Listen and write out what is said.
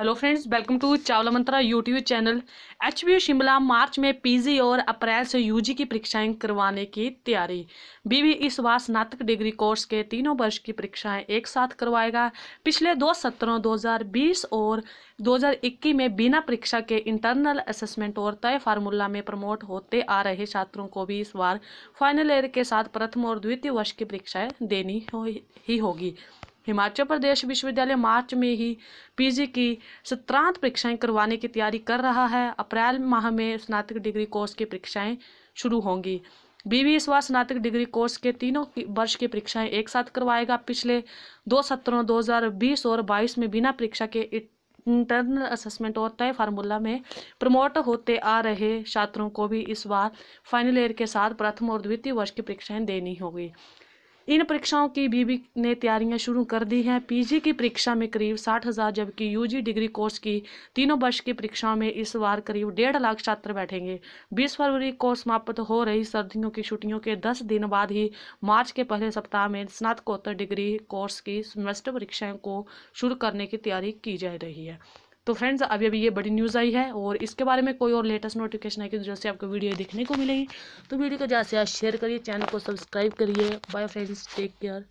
hello friends welcome to Chawla Mantra YouTube channel H Shimla मार्च में PG और अप्रैल से यूजी की परीक्षाएं करवाने की तैयारी बीवी इस बार स्नातक डिग्री कोर्स के तीनों वर्ष की परीक्षाएं एक साथ करवाएगा पिछले दो सत्रों 2020 और 2021 में बिना परीक्षा के इंटरनल असेसमेंट और तय फार्मूला में प्रमोट होते आ रहे छात्रों को भी इस बार फाइनल ईयर के साथ प्रथम और द्वितीय वर्ष की परीक्षाएँ देनी हो, ही होगी हिमाचल प्रदेश विश्वविद्यालय मार्च में ही पीजी की सत्रांत परीक्षाएं करवाने की तैयारी कर रहा है अप्रैल माह में स्नातक डिग्री कोर्स की परीक्षाएं शुरू होंगी बीबीएस बार स्नातक डिग्री कोर्स के तीनों वर्ष की परीक्षाएं एक साथ करवाएगा पिछले दो सत्रों 2020 और 22 में बिना परीक्षा के इंटरनल असेसमेंट और तय फार्मूला में प्रमोट होते आ रहे छात्रों को भी इस बार फाइनल ईयर के साथ प्रथम और द्वितीय वर्ष की परीक्षाएं देनी होगी इन परीक्षाओं की बीबी ने तैयारियां शुरू कर दी हैं पीजी की परीक्षा में करीब साठ हज़ार जबकि यूजी डिग्री कोर्स की तीनों वर्ष की परीक्षाओं में इस बार करीब डेढ़ लाख छात्र बैठेंगे बीस फरवरी को समाप्त हो रही सर्दियों की छुट्टियों के दस दिन बाद ही मार्च के पहले सप्ताह में स्नातकोत्तर डिग्री कोर्स की सेमेस्टर परीक्षाओं को शुरू करने की तैयारी की जा रही है तो फ्रेंड्स अभी अभी ये बड़ी न्यूज़ आई है और इसके बारे में कोई और लेटेस्ट नोटिफिकेशन आएगी कि तो जैसे आपको वीडियो देखने को मिलेगी तो वीडियो को ज़्यादा से ज़्यादा शेयर करिए चैनल को सब्सक्राइब करिए बाय फ्रेंड्स टेक केयर